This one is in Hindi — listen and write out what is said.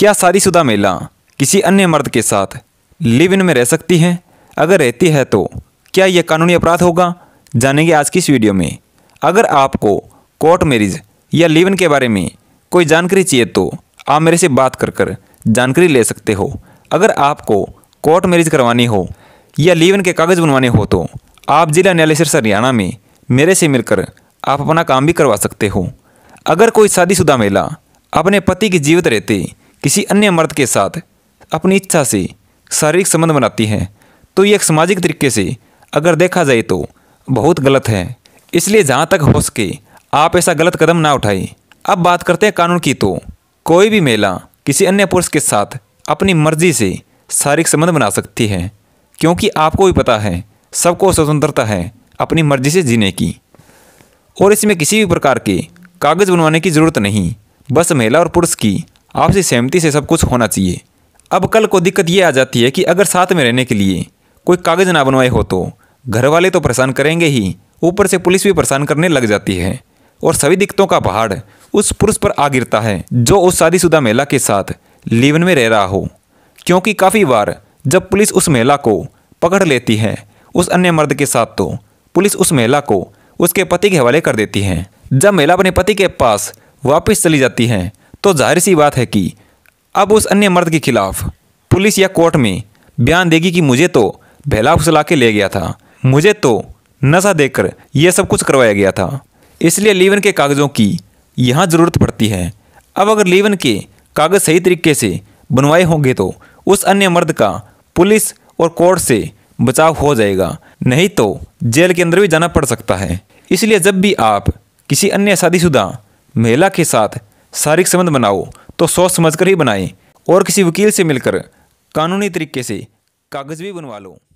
क्या शादीशुदा महिला किसी अन्य मर्द के साथ लिव इन में रह सकती हैं अगर रहती है तो क्या यह कानूनी अपराध होगा जानेंगे आज की इस वीडियो में अगर आपको कोर्ट मैरिज या लिव इन के बारे में कोई जानकारी चाहिए तो आप मेरे से बात कर कर जानकारी ले सकते हो अगर आपको कोर्ट मैरिज करवानी हो या लिव इन के कागज़ बनवाने हो तो आप जिला न्यायालय सिरसा हरियाणा में मेरे से मिलकर आप अपना काम भी करवा सकते हो अगर कोई शादीशुदा महिला अपने पति की जीवित रहते किसी अन्य मर्द के साथ अपनी इच्छा से शारीरिक संबंध बनाती हैं तो ये एक सामाजिक तरीके से अगर देखा जाए तो बहुत गलत है इसलिए जहाँ तक हो सके आप ऐसा गलत कदम ना उठाएं अब बात करते हैं कानून की तो कोई भी महिला किसी अन्य पुरुष के साथ अपनी मर्जी से शारीरिक संबंध बना सकती है क्योंकि आपको भी पता है सबको स्वतंत्रता है अपनी मर्जी से जीने की और इसमें किसी भी प्रकार के कागज़ बनवाने की ज़रूरत नहीं बस महिला और पुरुष की आपसी सहमति से सब कुछ होना चाहिए अब कल को दिक्कत ये आ जाती है कि अगर साथ में रहने के लिए कोई कागज़ ना बनवाए हो तो घर वाले तो परेशान करेंगे ही ऊपर से पुलिस भी परेशान करने लग जाती है और सभी दिक्कतों का पहाड़ उस पुरुष पर आ गिरता है जो उस शादीशुदा महिला के साथ लीवन में रह रहा हो क्योंकि काफ़ी बार जब पुलिस उस महिला को पकड़ लेती है उस अन्य मर्द के साथ तो पुलिस उस महिला को उसके पति के हवाले कर देती है जब महिला अपने पति के पास वापस चली जाती है तो जाहिर सी बात है कि अब उस अन्य मर्द के खिलाफ पुलिस या कोर्ट में बयान देगी कि मुझे तो भैला फुसला के ले गया था मुझे तो नशा देकर यह सब कुछ करवाया गया था इसलिए लीवन के कागज़ों की यहाँ ज़रूरत पड़ती है अब अगर लीवन के कागज़ सही तरीके से बनवाए होंगे तो उस अन्य मर्द का पुलिस और कोर्ट से बचाव हो जाएगा नहीं तो जेल के अंदर भी जाना पड़ सकता है इसलिए जब भी आप किसी अन्य शादीशुदा महिला के साथ शारीरिक संबंध बनाओ तो सोच समझ कर ही बनाएं और किसी वकील से मिलकर कानूनी तरीके से कागज़ भी बनवा लो